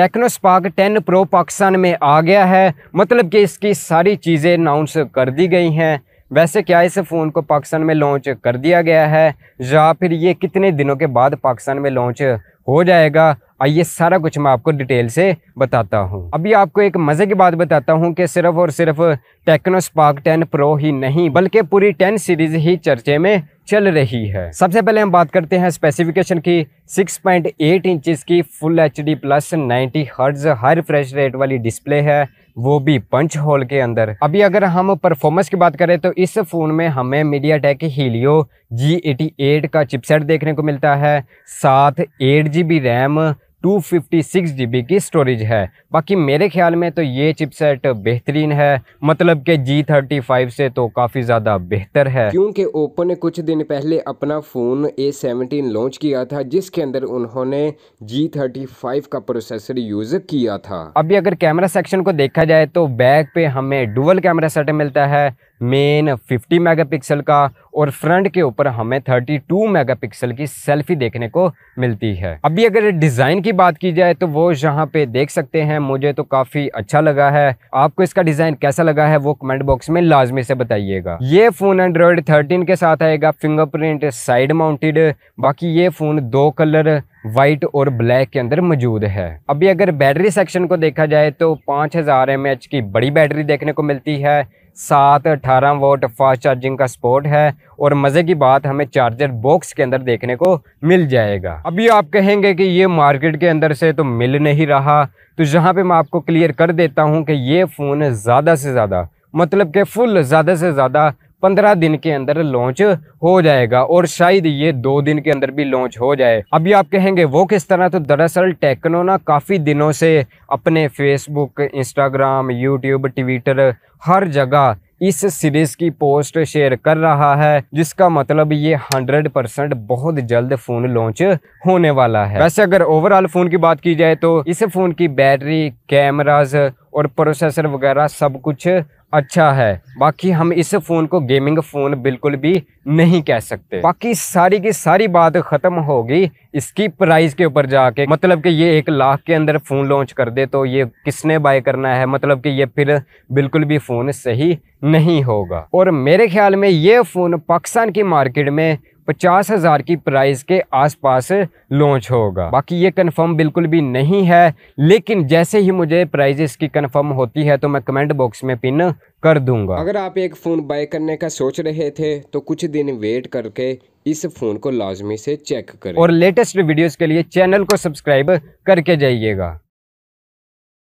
spark 10 pro Pakistan में आ गया है मतलब कि इसकी सारी चीज़ें अनाउंस कर दी गई हैं वैसे क्या इस फ़ोन को पाकिस्तान में लॉन्च कर दिया गया है या फिर ये कितने दिनों के बाद पाकिस्तान में लॉन्च हो जाएगा आइए सारा कुछ मैं आपको डिटेल से बताता हूँ अभी आपको एक मज़े की बात बताता हूँ कि सिर्फ और सिर्फ टेक्नो स्पार्क टेन प्रो ही नहीं बल्कि पूरी टेन सीरीज़ ही चर्चे में चल रही है सबसे पहले हम बात करते हैं स्पेसिफिकेशन की 6.8 इंचेस की full H D plus ninety hertz high refresh rate वाली डिस्प्ले है वो भी पंच होल के अंदर अभी अगर हम परफॉर्मेंस की बात करें तो इस फोन में हमें MediaTek Helio G eighty का चिपसेट देखने को मिलता है साथ eight G B RAM two fifty six की स्टोरेज है बाकी मेरे ख्याल में तो ये चिपसेट बेहतरीन है मतलब के G35 से तो काफ़ी ज़्यादा बेहतर है क्योंकि ओप्पो ने कुछ दिन पहले अपना फ़ोन ए सेवनटीन लॉन्च किया था जिसके अंदर उन्होंने जी थर्टी फाइव का प्रोसेसर यूज़ किया था अभी अगर कैमरा सेक्शन को देखा जाए तो बैक पे हमें डुअल कैमरा सेट मिलता है मेन 50 मेगापिक्सल का और फ्रंट के ऊपर हमें 32 मेगापिक्सल की सेल्फी देखने को मिलती है अभी अगर डिज़ाइन की बात की जाए तो वो यहाँ पे देख सकते हैं मुझे तो काफ़ी अच्छा लगा है आपको इसका डिज़ाइन कैसा लगा है वो कमेंट बॉक्स में लाजमी से बताइएगा ये फ़ोन एंड्रॉयड थर्टीन के साथ आएगा फिंगरप्रिंट साइड माउंटेड बाकी ये फ़ोन दो कलर वाइट और ब्लैक के अंदर मौजूद है अभी अगर बैटरी सेक्शन को देखा जाए तो 5000 हज़ार की बड़ी बैटरी देखने को मिलती है सात अठारह वोट फास्ट चार्जिंग का स्पोर्ट है और मज़े की बात हमें चार्जर बॉक्स के अंदर देखने को मिल जाएगा अभी आप कहेंगे कि ये मार्केट के अंदर से तो मिल नहीं रहा तो यहाँ पे मैं आपको क्लियर कर देता हूँ कि ये फ़ोन ज़्यादा से ज़्यादा मतलब कि फुल ज़्यादा से ज़्यादा पंद्रह दिन के अंदर लॉन्च हो जाएगा और शायद ये दो दिन के अंदर भी लॉन्च हो जाए अभी आप कहेंगे वो किस तरह तो दरअसल टेक्नो ना काफ़ी दिनों से अपने फेसबुक इंस्टाग्राम यूट्यूब ट्विटर हर जगह इस सीरीज की पोस्ट शेयर कर रहा है जिसका मतलब ये 100 परसेंट बहुत जल्द फोन लॉन्च होने वाला है वैसे अगर ओवरऑल फोन की बात की जाए तो इस फोन की बैटरी कैमराज और प्रोसेसर वगैरह सब कुछ अच्छा है बाकी हम इस फ़ोन को गेमिंग फ़ोन बिल्कुल भी नहीं कह सकते बाकी सारी की सारी बात ख़त्म होगी इसकी प्राइस के ऊपर जाके मतलब कि ये एक लाख के अंदर फ़ोन लॉन्च कर दे तो ये किसने बाय करना है मतलब कि ये फिर बिल्कुल भी फ़ोन सही नहीं होगा और मेरे ख्याल में ये फ़ोन पाकिस्तान की मार्केट में पचास हज़ार की प्राइस के आसपास लॉन्च होगा बाकी ये कंफर्म बिल्कुल भी नहीं है लेकिन जैसे ही मुझे प्राइस इसकी कंफर्म होती है तो मैं कमेंट बॉक्स में पिन कर दूंगा अगर आप एक फ़ोन बाय करने का सोच रहे थे तो कुछ दिन वेट करके इस फ़ोन को लाजमी से चेक करें और लेटेस्ट वीडियोस के लिए चैनल को सब्सक्राइब करके जाइएगा